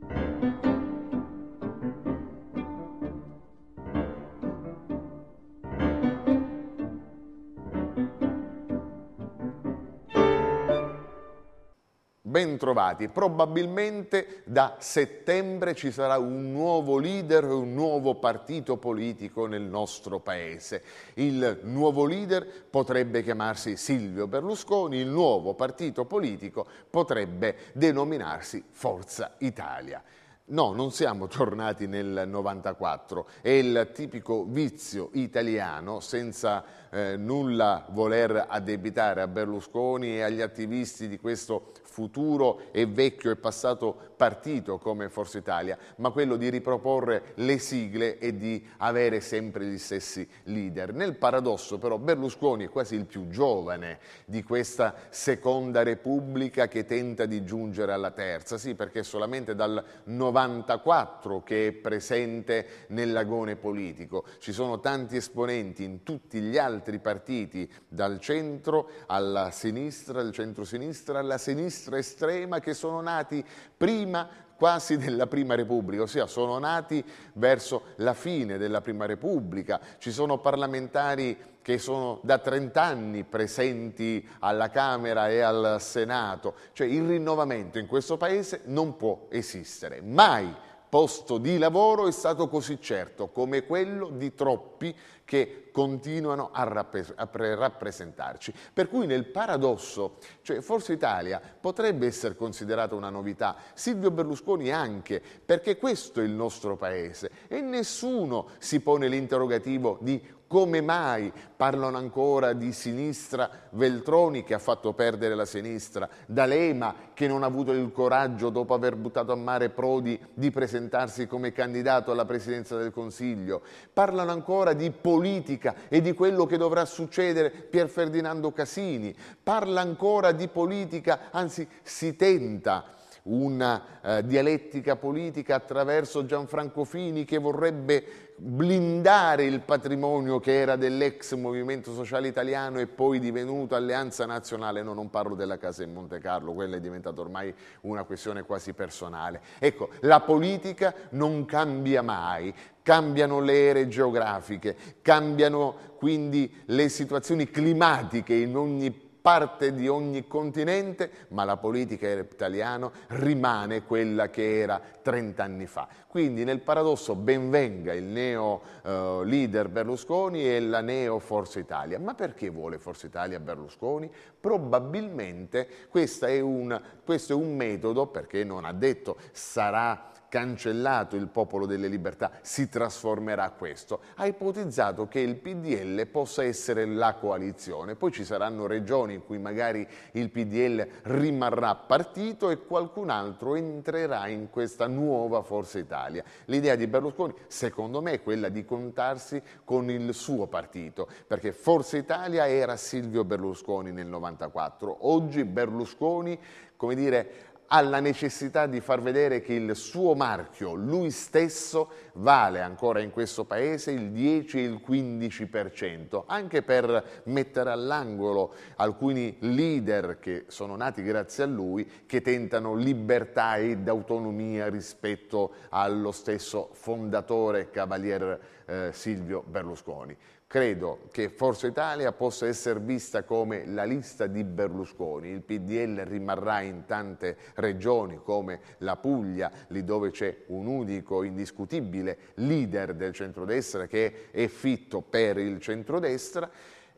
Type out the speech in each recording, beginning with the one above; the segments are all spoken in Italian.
Thank you. ben trovati. Probabilmente da settembre ci sarà un nuovo leader un nuovo partito politico nel nostro paese. Il nuovo leader potrebbe chiamarsi Silvio Berlusconi, il nuovo partito politico potrebbe denominarsi Forza Italia. No, non siamo tornati nel 94, è il tipico vizio italiano, senza eh, nulla voler addebitare a Berlusconi e agli attivisti di questo futuro e vecchio e passato partito come Forza Italia, ma quello di riproporre le sigle e di avere sempre gli stessi leader. Nel paradosso però Berlusconi è quasi il più giovane di questa seconda repubblica che tenta di giungere alla terza, sì perché è solamente dal 94 che è presente nell'agone politico. Ci sono tanti esponenti in tutti gli altri partiti, dal centro alla sinistra, dal centro-sinistra alla sinistra estrema, che sono nati prima prima quasi della Prima Repubblica, ossia sono nati verso la fine della Prima Repubblica, ci sono parlamentari che sono da 30 anni presenti alla Camera e al Senato, cioè il rinnovamento in questo Paese non può esistere mai posto di lavoro è stato così certo come quello di troppi che continuano a, rappres a rappresentarci. Per cui nel paradosso, cioè Forza Italia potrebbe essere considerata una novità, Silvio Berlusconi anche, perché questo è il nostro paese e nessuno si pone l'interrogativo di come mai parlano ancora di sinistra Veltroni che ha fatto perdere la sinistra, D'Alema che non ha avuto il coraggio dopo aver buttato a mare Prodi di presentarsi come candidato alla presidenza del Consiglio? Parlano ancora di politica e di quello che dovrà succedere Pier Ferdinando Casini, parla ancora di politica, anzi si tenta una eh, dialettica politica attraverso Gianfranco Fini che vorrebbe blindare il patrimonio che era dell'ex Movimento Sociale Italiano e poi divenuto Alleanza Nazionale, no non parlo della casa in Monte Carlo, quella è diventata ormai una questione quasi personale. Ecco, la politica non cambia mai, cambiano le ere geografiche, cambiano quindi le situazioni climatiche in ogni paese parte di ogni continente, ma la politica italiana rimane quella che era 30 anni fa. Quindi nel paradosso benvenga il neo eh, leader Berlusconi e la neo Forza Italia. Ma perché vuole Forza Italia Berlusconi? Probabilmente un, questo è un metodo, perché non ha detto sarà cancellato il popolo delle libertà, si trasformerà questo, ha ipotizzato che il PDL possa essere la coalizione. Poi ci saranno regioni in cui magari il PDL rimarrà partito e qualcun altro entrerà in questa nuova Forza Italia. L'idea di Berlusconi, secondo me, è quella di contarsi con il suo partito, perché Forza Italia era Silvio Berlusconi nel 94, oggi Berlusconi, come dire, ha la necessità di far vedere che il suo marchio, lui stesso, vale ancora in questo paese il 10 e il 15%, anche per mettere all'angolo alcuni leader che sono nati grazie a lui, che tentano libertà ed autonomia rispetto allo stesso fondatore cavalier eh, Silvio Berlusconi. Credo che Forza Italia possa essere vista come la lista di Berlusconi. Il PDL rimarrà in tante regioni come la Puglia, lì dove c'è un unico, indiscutibile leader del centrodestra che è fitto per il centrodestra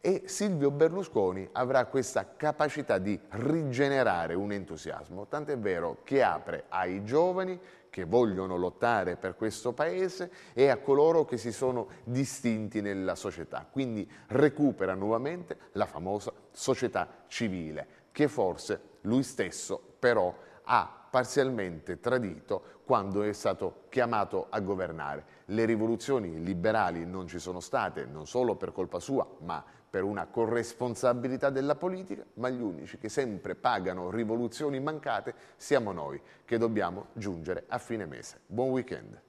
e Silvio Berlusconi avrà questa capacità di rigenerare un entusiasmo, tant'è vero che apre ai giovani che vogliono lottare per questo paese e a coloro che si sono distinti nella società. Quindi recupera nuovamente la famosa società civile, che forse lui stesso però ha parzialmente tradito quando è stato chiamato a governare. Le rivoluzioni liberali non ci sono state, non solo per colpa sua, ma per una corresponsabilità della politica, ma gli unici che sempre pagano rivoluzioni mancate siamo noi, che dobbiamo giungere a fine mese. Buon weekend.